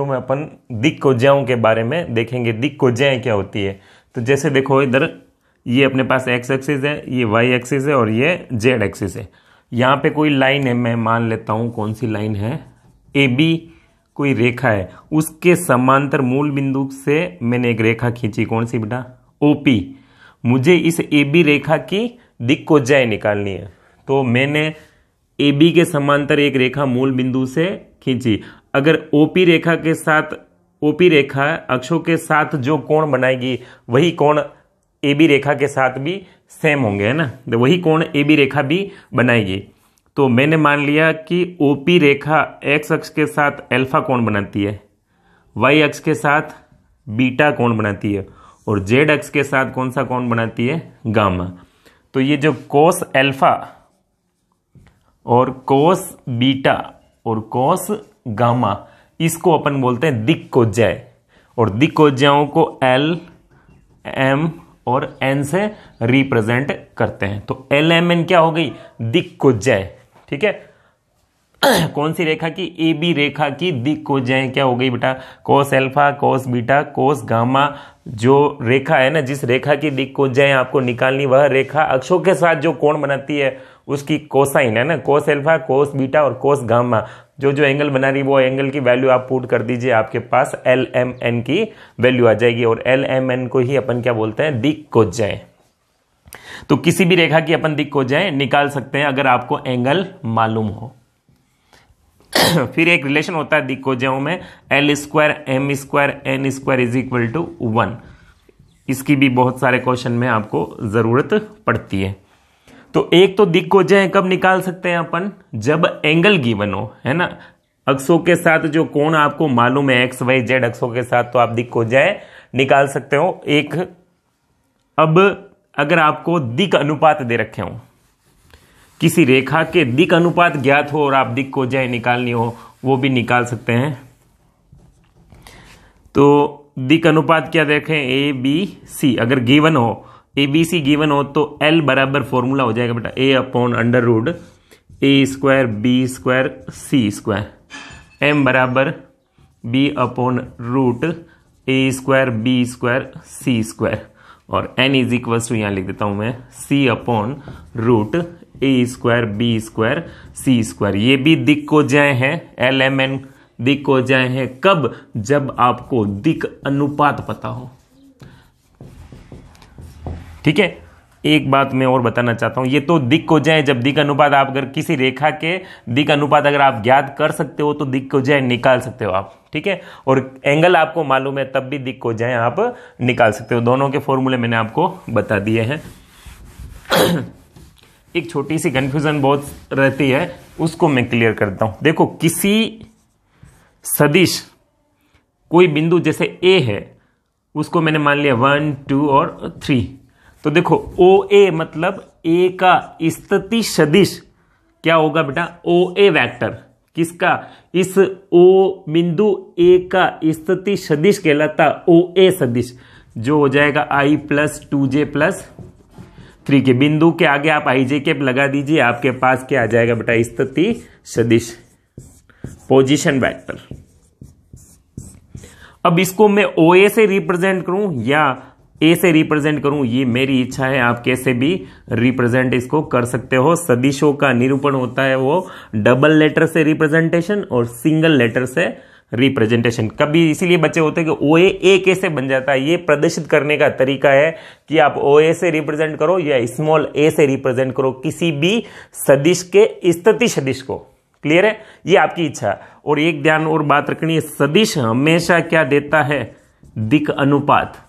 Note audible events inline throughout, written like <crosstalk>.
तो मैं अपन दिक को ज्यों के बारे में देखेंगे दिक को ज्याय क्या होती है तो जैसे देखो इधर ये अपने पास एक्स एक्सिस है ये वाई एक्सिस है और ये जेड एक्सिस है यहाँ पे कोई लाइन है मैं मान लेता हूँ कौन सी लाइन है ए बी कोई रेखा है उसके समांतर मूल बिंदु से मैंने एक रेखा खींची कौन सी बेटा ओ पी मुझे इस ए बी रेखा की दिक को जय निकालनी है तो मैंने ए बी के समांतर एक रेखा मूल बिंदु से खींची अगर ओपी रेखा के साथ ओपी रेखा अक्षों के साथ जो कोण बनाएगी वही कोण ए बी रेखा के साथ भी सेम होंगे है ना तो वही कोण ए बी रेखा भी बनाएगी तो मैंने मान लिया कि ओ पी रेखा एक्स अक्ष के साथ अल्फा कोण बनाती है वाई अक्ष के साथ बीटा कोण बनाती है और जेड अक्ष के साथ कौन सा कोण बनाती है गामा तो ये जो कोस एल्फा और कोस बीटा और कोस गामा इसको अपन बोलते हैं दिक्कोजय और दिक्कोजयों को एल एम और एन से रिप्रेजेंट करते हैं तो एल एम एन क्या हो गई दिक्कोजय ठीक है <clears throat> कौन सी रेखा की ए बी रेखा की जय क्या हो गई बेटा cos alpha cos beta cos gamma जो रेखा है ना जिस रेखा की दिक्कोजय आपको निकालनी वह रेखा अक्षों के साथ जो कोण बनाती है उसकी कोसाइन है ना कोस एल्फा कोस बीटा और कोस गामा जो जो एंगल बना रही है वो एंगल की वैल्यू आप पुट कर दीजिए आपके पास एल एम एन की वैल्यू आ जाएगी और एल एम एन को ही अपन क्या बोलते हैं दिक जाए तो किसी भी रेखा की अपन दिक जाए निकाल सकते हैं अगर आपको एंगल मालूम हो <coughs> फिर एक रिलेशन होता है दिक जाओ में L square M square N square is equal to one इसकी भी बहुत सारे क्वेश्चन में आपको ज़रूरत पड़ती है तो एक तो दिग्गोजय कब निकाल सकते हैं अपन जब एंगल गिवन हो है ना अक्षों के साथ जो कोण आपको मालूम है एक्स वाई जेड अक्षों के साथ तो आप दिग्गोजय निकाल सकते हो एक अब अगर आपको दिक अनुपात दे रखे हो किसी रेखा के दिक अनुपात ज्ञात हो और आप दिक को जय निकालनी हो वो भी निकाल सकते हैं तो दिक अनुपात क्या देखें ए बी सी अगर गिवन हो ए बी सी गिवन हो तो एल बराबर फॉर्मूला हो जाएगा बेटा A upon under root A square B square C square M बराबर B upon root A square B square C square और एन इज इक्वल टू यहाँ लिख देता हूँ मैं C upon root A square B square C square ये भी दिक को जाए हैं एल एम एन दिक को जाए हैं कब जब आपको दिक अनुपात पता हो ठीक है एक बात मैं और बताना चाहता हूँ ये तो दिक को जाए जब दिक अनुपात आप अगर किसी रेखा के दिक अनुपात अगर आप ज्ञात कर सकते हो तो दिक को जाए निकाल सकते हो आप ठीक है और एंगल आपको मालूम है तब भी दिक को जाए आप निकाल सकते हो दोनों के फॉर्मूले मैंने आपको बता दिए हैं <coughs> एक छोटी सी कन्फ्यूज़न बहुत रहती है उसको मैं क्लियर करता हूँ देखो किसी सदिश कोई बिंदु जैसे ए है उसको मैंने मान लिया वन टू और थ्री तो देखो ओ ए मतलब ए का स्थिति सदिश क्या होगा बेटा ओ ए वैक्टर किसका इस ओ बिंदु ए का स्थिति सदिश कहलाता ओ ए सदिश जो हो जाएगा I plus two J plus three K बिंदु के आगे आप आई जे के लगा दीजिए आपके पास क्या आ जाएगा बेटा स्थिति सदिश पोजिशन वैक्टर अब इसको मैं ओ ए से रिप्रेजेंट करूं या ए से रिप्रेजेंट करूं ये मेरी इच्छा है आप कैसे भी रिप्रेजेंट इसको कर सकते हो सदिशों का निरूपण होता है वो डबल लेटर से रिप्रेजेंटेशन और सिंगल लेटर से रिप्रेजेंटेशन कभी इसीलिए बच्चे होते हैं कि ओ ए कैसे बन जाता है ये प्रदर्शित करने का तरीका है कि आप ओ ए से रिप्रेजेंट करो या स्मॉल ए से रिप्रेजेंट करो किसी भी सदिश के स्थिति सदिश को क्लियर है ये आपकी इच्छा और एक ध्यान और बात रखनी है सदिश हमेशा क्या देता है दिक अनुपात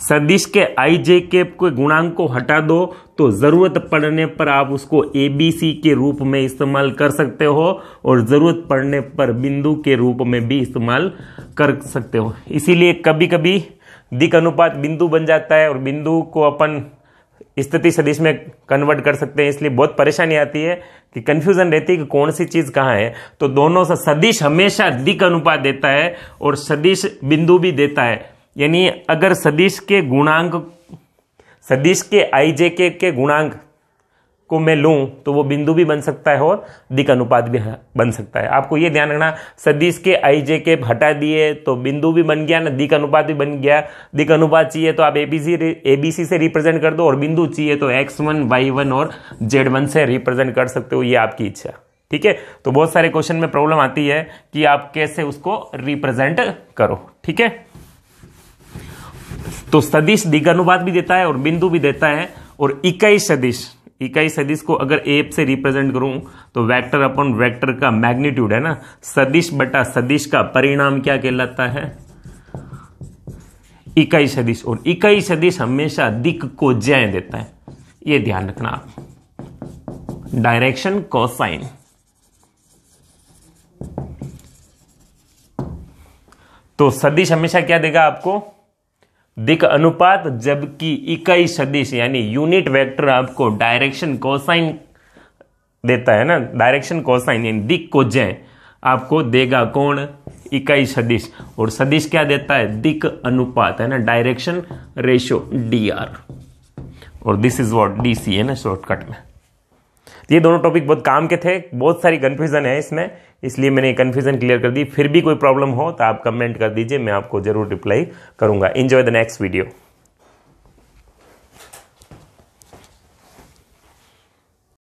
सदिश के आई जे के गुणांक को हटा दो तो ज़रूरत पड़ने पर आप उसको ए बी सी के रूप में इस्तेमाल कर सकते हो और ज़रूरत पड़ने पर बिंदु के रूप में भी इस्तेमाल कर सकते हो इसीलिए कभी कभी दिक अनुपात बिंदु बन जाता है और बिंदु को अपन स्थिति सदिश में कन्वर्ट कर सकते हैं इसलिए बहुत परेशानी आती है कि कंफ्यूजन रहती है कि कौन सी चीज़ कहाँ है तो दोनों से सदिश हमेशा दिक अनुपात देता है और सदिश बिंदु भी देता है यानी अगर सदिश के गुणांक सदिश के आई जे के, के गुणांक को मैं लूं तो वो बिंदु भी बन सकता है और दिक अनुपात भी हाँ, बन सकता है आपको ये ध्यान रखना सदिश के आई जे के हटा दिए तो बिंदु भी बन गया ना दिक अनुपात भी बन गया दिक अनुपात चाहिए तो आप एबीसी एबीसी से रिप्रेजेंट कर दो और बिंदु चाहिए तो एक्स वन वाई वन और जेड वन से रिप्रेजेंट कर सकते हो ये आपकी इच्छा ठीक है तो बहुत सारे क्वेश्चन में प्रॉब्लम आती है कि आप कैसे उसको रिप्रेजेंट करो ठीक है तो सदिश अनुवाद भी देता है और बिंदु भी देता है और इकाई सदिश इकाई सदिश को अगर एप से रिप्रेजेंट करूं तो वेक्टर अपन वेक्टर का मैग्नीट्यूड है ना सदिश बटा सदिश का परिणाम क्या कहलाता है इकाई सदिश और इकाई सदिश हमेशा दिक को जय देता है ये ध्यान रखना आप डायरेक्शन कोसाइन तो सदिश हमेशा क्या देगा आपको दिक अनुपात जबकि इकाई सदिश यानी यूनिट वेक्टर आपको डायरेक्शन कोसाइन देता है ना डायरेक्शन कोसाइन यानी दिक को जय आपको देगा कौन इकाई सदिश और सदिश क्या देता है दिक अनुपात है ना डायरेक्शन रेशो डी आर और this is what D C है ना शॉर्टकट में ये दोनों टॉपिक बहुत काम के थे बहुत सारी कंफ्यूजन है इसमें इसलिए मैंने कन्फ्यूज़न क्लियर कर दी फिर भी कोई प्रॉब्लम हो तो आप कमेंट कर दीजिए मैं आपको ज़रूर रिप्लाई करूँगा इन्जॉय द नेक्स्ट वीडियो